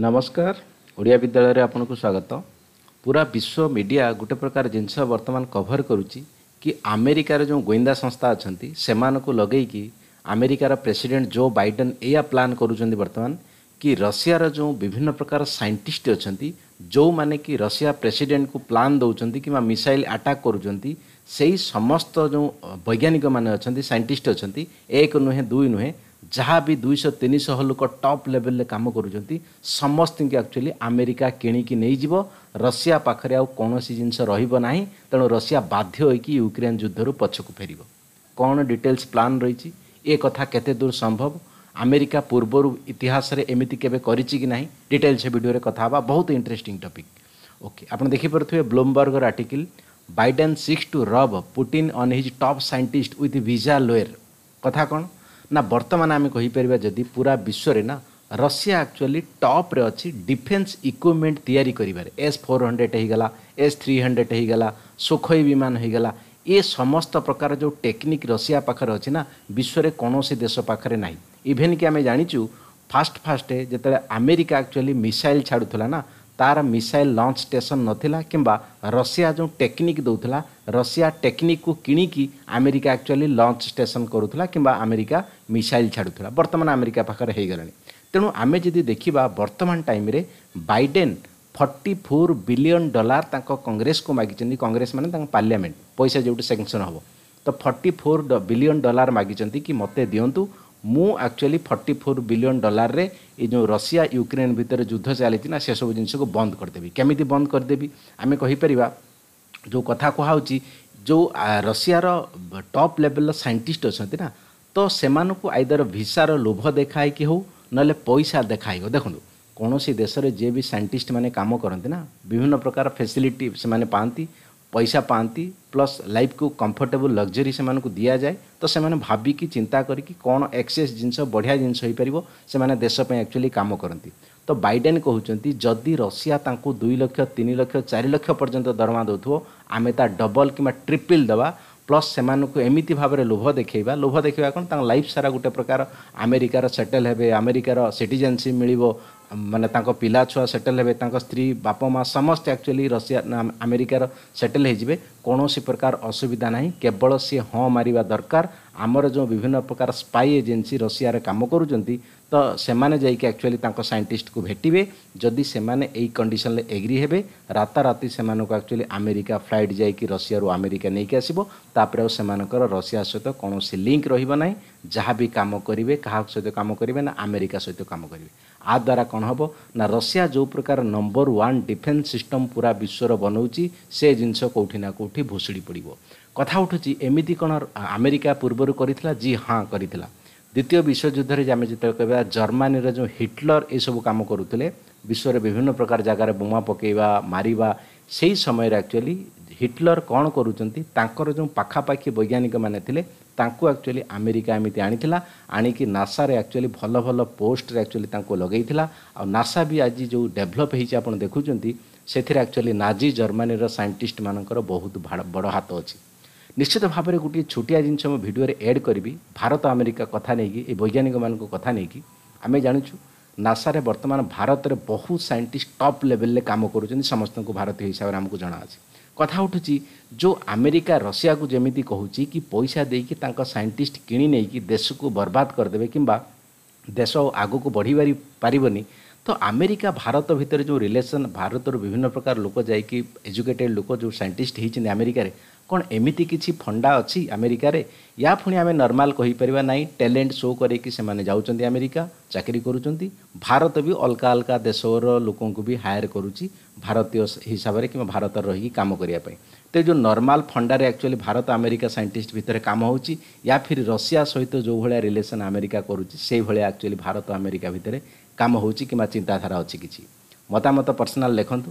नमस्कार ओडिया विद्यालय को स्वागत पूरा विश्व मीडिया गोटे प्रकार जिनस वर्तमान कभर करुच्ची कि आमेरिकार जो गोइंदा संस्था अच्छा से लगे कि आमेरिकार प्रेसीडेट जो बैडेन या प्लां करुँच बर्तमान कि रशिया जो विभिन्न प्रकार सैंटिस्ट अच्छा जो मैंने कि रशिया प्रेसीडेट को प्लां दौरान कि मिसाइल आटाक् करुँच समस्त जो वैज्ञानिक मैंने सैंटिस्ट अच्छा एक नुहे दुई नुहे ଯାହା ବି ଦୁଇଶହ ତିନିଶହ ଲୋକ ଟପ୍ ଲେଭେଲରେ କାମ କରୁଛନ୍ତି ସମସ୍ତଙ୍କୁ ଆକ୍ଚୁଆଲି ଆମେରିକା କିଣିକି ନେଇଯିବ ରଷିଆ ପାଖରେ ଆଉ କୌଣସି ଜିନିଷ ରହିବ ନାହିଁ ତେଣୁ ରଷିଆ ବାଧ୍ୟ ହୋଇକି ୟୁକ୍ରେନ୍ ଯୁଦ୍ଧରୁ ପଛକୁ ଫେରିବ କ'ଣ ଡିଟେଲ୍ସ ପ୍ଲାନ୍ ରହିଛି ଏ କଥା କେତେ ଦୂର ସମ୍ଭବ ଆମେରିକା ପୂର୍ବରୁ ଇତିହାସରେ ଏମିତି କେବେ କରିଛି କି ନାହିଁ ଡିଟେଲ୍ସ ଏ ଭିଡ଼ିଓରେ କଥା ହେବା ବହୁତ ଇଣ୍ଟରେଷ୍ଟିଂ ଟପିକ୍ ଓକେ ଆପଣ ଦେଖିପାରୁଥିବେ ବ୍ଲୁମବର୍ଗର article Biden seeks to rob Putin on his top scientist with visa lure କଥା କ'ଣ ନା ବର୍ତ୍ତମାନ ଆମେ କହିପାରିବା ଯଦି ପୁରା ବିଶ୍ୱରେ ନା ରଷିଆ ଆକ୍ଚୁଆଲି ଟପ୍ରେ ଅଛି ଡିଫେନ୍ସ ଇକ୍ୱିପମେଣ୍ଟ ତିଆରି କରିବାରେ ଏସ୍ ଫୋର୍ ହଣ୍ଡ୍ରେଡ଼ ହେଇଗଲା ଏସ୍ ଥ୍ରୀ ହଣ୍ଡ୍ରେଡ଼ ହେଇଗଲା ସୁଖୋଇ ବିମାନ ହେଇଗଲା ଏ ସମସ୍ତ ପ୍ରକାର ଯେଉଁ ଟେକ୍ନିକ୍ ରଷିଆ ପାଖରେ ଅଛି ନା ବିଶ୍ୱରେ କୌଣସି ଦେଶ ପାଖରେ ନାହିଁ ଇଭେନ୍ କି ଆମେ ଜାଣିଛୁ ଫାଷ୍ଟ ଫାଷ୍ଟ ଯେତେବେଳେ ଆମେରିକା ଆକ୍ଚୁଆଲି ମିସାଇଲ୍ ଛାଡ଼ୁଥିଲା ନା ତାର ମିସାଇଲ୍ ଲଞ୍ଚ ଷ୍ଟେସନ୍ ନଥିଲା କିମ୍ବା ରଷିଆ ଯେଉଁ ଟେକ୍ନିକ୍ ଦେଉଥିଲା ରଷିଆ ଟେକ୍ନିକ୍କୁ କିଣିକି ଆମେରିକା ଆକ୍ଚୁଆଲି ଲଞ୍ଚ ଷ୍ଟେସନ୍ କରୁଥିଲା କିମ୍ବା ଆମେରିକା ମିସାଇଲ୍ ଛାଡ଼ୁଥିଲା ବର୍ତ୍ତମାନ ଆମେରିକା ପାଖରେ ହୋଇଗଲାଣି ତେଣୁ ଆମେ ଯଦି ଦେଖିବା ବର୍ତ୍ତମାନ ଟାଇମ୍ରେ Biden forty four billion dollar ତାଙ୍କ କଂଗ୍ରେସକୁ ମାଗିଛନ୍ତି କଂଗ୍ରେସ ମାନେ ତାଙ୍କ ପାର୍ଲିଆମେଣ୍ଟ ପଇସା ଯେଉଁଠି ସେଙ୍କସନ୍ ହେବ ତ ଫର୍ଟି ଫୋର୍ ବିଲିୟନ୍ ଡଲାର ମାଗିଛନ୍ତି କି ମୋତେ ଦିଅନ୍ତୁ ମୁଁ ଆକ୍ଚୁଆଲି ଫର୍ଟି ଫୋର୍ ବିଲିଅନ୍ ଡଲାରରେ ଏ ଯେଉଁ ରଷିଆ ୟୁକ୍ରେନ୍ ଭିତରେ ଯୁଦ୍ଧ ଚାଲିଛି ନା ସେସବୁ ଜିନିଷକୁ ବନ୍ଦ କରିଦେବି କେମିତି ବନ୍ଦ କରିଦେବି ଆମେ କହିପାରିବା ଯେଉଁ କଥା କୁହାହେଉଛି ଯେଉଁ ରଷିଆର ଟପ୍ ଲେଭେଲ୍ର ସାଇଣ୍ଟିଷ୍ଟ ଅଛନ୍ତି ନା ତ ସେମାନଙ୍କୁ ଆଇଦର ଭିସାର ଲୋଭ ଦେଖାଇକି ହେଉ ନହେଲେ ପଇସା ଦେଖାଇବ ଦେଖନ୍ତୁ କୌଣସି ଦେଶରେ ଯିଏ ବି ସାଇଣ୍ଟିଷ୍ଟମାନେ କାମ କରନ୍ତି ନା ବିଭିନ୍ନ ପ୍ରକାର ଫେସିଲିଟି ସେମାନେ ପାଆନ୍ତି पैसा पाँति प्लस लाइफ को कम्फर्टेबल लग्जरी से दि जाए तो से भाविकी चिंता करके कौन एक्सेस जिनस बढ़िया जिनस हो पार से देशपाई एक्चुअली कम करती ତ ବାଇଡେନ୍ କହୁଛନ୍ତି ଯଦି ରଷିଆ ତାଙ୍କୁ ଦୁଇ ଲକ୍ଷ ତିନି ଲକ୍ଷ ଚାରି ଲକ୍ଷ ପର୍ଯ୍ୟନ୍ତ ଦରମା ଦେଉଥିବ ଆମେ ତା ଡବଲ୍ କିମ୍ବା ଟ୍ରିପଲ୍ ଦେବା ପ୍ଲସ୍ ସେମାନଙ୍କୁ ଏମିତି ଭାବରେ ଲୋଭ ଦେଖାଇବା ଲୋଭ ଦେଖାଇବା କ'ଣ ତାଙ୍କ ଲାଇଫ୍ ସାରା ଗୋଟେ ପ୍ରକାର ଆମେରିକାର ସେଟେଲ୍ ହେବେ ଆମେରିକାର ସିଟିଜେନସିପ୍ ମିଳିବ ମାନେ ତାଙ୍କ ପିଲା ଛୁଆ ସେଟେଲ୍ ହେବେ ତାଙ୍କ ସ୍ତ୍ରୀ ବାପ ମାଆ ସମସ୍ତେ ଆକ୍ଚୁଆଲି ରଷିଆ ଆମେରିକାର ସେଟେଲ୍ ହୋଇଯିବେ କୌଣସି ପ୍ରକାର ଅସୁବିଧା ନାହିଁ କେବଳ ସିଏ ହଁ ମାରିବା ଦରକାର ଆମର ଯେଉଁ ବିଭିନ୍ନ ପ୍ରକାର ସ୍ପାଇ ଏଜେନ୍ସି ରଷିଆରେ କାମ କରୁଛନ୍ତି ତ ସେମାନେ ଯାଇକି ଆକ୍ଚୁଆଲି ତାଙ୍କ ସାଇଣ୍ଟିଷ୍ଟକୁ ଭେଟିବେ ଯଦି ସେମାନେ ଏଇ କଣ୍ଡିସନରେ ଏଗ୍ରି ହେବେ ରାତାରାତି ସେମାନଙ୍କୁ ଆକ୍ଚୁଆଲି ଆମେରିକା ଫ୍ଲାଇଟ୍ ଯାଇକି ରଷିଆରୁ ଆମେରିକା ନେଇକି ଆସିବ ତାପରେ ଆଉ ସେମାନଙ୍କର ରଷିଆ ସହିତ କୌଣସି ଲିଙ୍କ୍ ରହିବ ନାହିଁ ଯାହା ବି କାମ କରିବେ କାହାକୁ ସହିତ କାମ କରିବେ ନା ଆମେରିକା ସହିତ କାମ କରିବେ ଆ ଦ୍ୱାରା କ'ଣ ହେବ ନା ରଷିଆ ଯେଉଁ ପ୍ରକାର ନମ୍ବର ୱାନ୍ ଡିଫେନ୍ସ ସିଷ୍ଟମ୍ ପୁରା ବିଶ୍ୱର ବନାଉଛି ସେ ଜିନିଷ କେଉଁଠି ନା କେଉଁଠି ଭୁଷୁଡ଼ି ପଡ଼ିବ କଥା ଉଠୁଛି ଏମିତି କ'ଣ ଆମେରିକା ପୂର୍ବରୁ କରିଥିଲା ଜି ହଁ କରିଥିଲା ଦ୍ୱିତୀୟ ବିଶ୍ୱଯୁଦ୍ଧରେ ଆମେ ଯେତେବେଳେ କହିବା ଜର୍ମାନୀର ଯେଉଁ ହିଟଲର ଏସବୁ କାମ କରୁଥିଲେ ବିଶ୍ୱରେ ବିଭିନ୍ନ ପ୍ରକାର ଜାଗାରେ ବୋମା ପକାଇବା ମାରିବା ସେହି ସମୟରେ ଆକ୍ଚୁଆଲି ହିଟଲର କ'ଣ କରୁଛନ୍ତି ତାଙ୍କର ଯେଉଁ ପାଖାପାଖି ବୈଜ୍ଞାନିକମାନେ ଥିଲେ ତାଙ୍କୁ ଆକ୍ଚୁଆଲି ଆମେରିକା ଏମିତି ଆଣିଥିଲା ଆଣିକି ନାସାରେ ଆକ୍ଚୁଆଲି ଭଲ ଭଲ ପୋଷ୍ଟରେ ଆକ୍ଚୁଆଲି ତାଙ୍କୁ ଲଗେଇଥିଲା ଆଉ ନାସା ବି ଆଜି ଯେଉଁ ଡେଭଲପ୍ ହେଇଛି ଆପଣ ଦେଖୁଛନ୍ତି ସେଥିରେ ଆକ୍ଚୁଆଲି ନାଜି ଜର୍ମାନୀର ସାଇଣ୍ଟିଷ୍ଟମାନଙ୍କର ବହୁତ ବଡ଼ ହାତ ଅଛି ନିଶ୍ଚିତ ଭାବରେ ଗୋଟିଏ ଛୋଟିଆ ଜିନିଷ ମୁଁ ଭିଡ଼ିଓରେ ଏଡ଼୍ କରିବି ଭାରତ ଆମେରିକା କଥା ନେଇକି ଏ ବୈଜ୍ଞାନିକମାନଙ୍କ କଥା ନେଇକି ଆମେ ଜାଣିଛୁ ନାସାରେ ବର୍ତ୍ତମାନ ଭାରତରେ ବହୁତ ସାଇଣ୍ଟିଷ୍ଟ ଟପ୍ ଲେଭେଲରେ କାମ କରୁଛନ୍ତି ସମସ୍ତଙ୍କୁ ଭାରତୀୟ ହିସାବରେ ଆମକୁ ଜଣା ଅଛି କଥା ଉଠୁଛି ଯେଉଁ ଆମେରିକା ରଷିଆକୁ ଯେମିତି କହୁଛି କି ପଇସା ଦେଇକି ତାଙ୍କ ସାଇଣ୍ଟିଷ୍ଟ କିଣି ନେଇକି ଦେଶକୁ ବର୍ବାଦ କରିଦେବେ କିମ୍ବା ଦେଶ ଆଗକୁ ବଢ଼ି ପାରିବନି ତ ଆମେରିକା ଭାରତ ଭିତରେ ଯେଉଁ ରିଲେସନ୍ ଭାରତରୁ ବିଭିନ୍ନ ପ୍ରକାର ଲୋକ ଯାଇକି ଏଜୁକେଟେଡ଼୍ ଲୋକ ଯେଉଁ ସାଇଣ୍ଟିଷ୍ଟ ହେଇଛନ୍ତି ଆମେରିକାରେ କ'ଣ ଏମିତି କିଛି ଫଣ୍ଡା ଅଛି ଆମେରିକାରେ ୟା ପୁଣି ଆମେ ନର୍ମାଲ୍ କହିପାରିବା ନାହିଁ ଟ୍ୟାଲେଣ୍ଟ ଶୋ କରିକି ସେମାନେ ଯାଉଛନ୍ତି ଆମେରିକା ଚାକିରି କରୁଛନ୍ତି ଭାରତ ବି ଅଲଗା ଅଲଗା ଦେଶର ଲୋକଙ୍କୁ ବି ହାୟାର କରୁଛି ଭାରତୀୟ ହିସାବରେ କିମ୍ବା ଭାରତରେ ରହିକି କାମ କରିବା ପାଇଁ ତେବେ ଯେଉଁ ନର୍ମାଲ୍ ଫଣ୍ଡାରେ ଆକ୍ଚୁଆଲି ଭାରତ ଆମେରିକା ସାଇଣ୍ଟିଷ୍ଟ ଭିତରେ କାମ ହେଉଛି ୟା ଫିର୍ ରଷିଆ ସହିତ ଯେଉଁ ଭଳିଆ ରିଲେସନ୍ ଆମେରିକା କରୁଛି ସେଇଭଳିଆ ଆକ୍ଚୁଆଲି ଭାରତ ଆମେରିକା ଭିତରେ କାମ ହେଉଛି କିମ୍ବା ଚିନ୍ତାଧାରା ଅଛି କିଛି ମତାମତ ପର୍ସନାଲ୍ ଲେଖନ୍ତୁ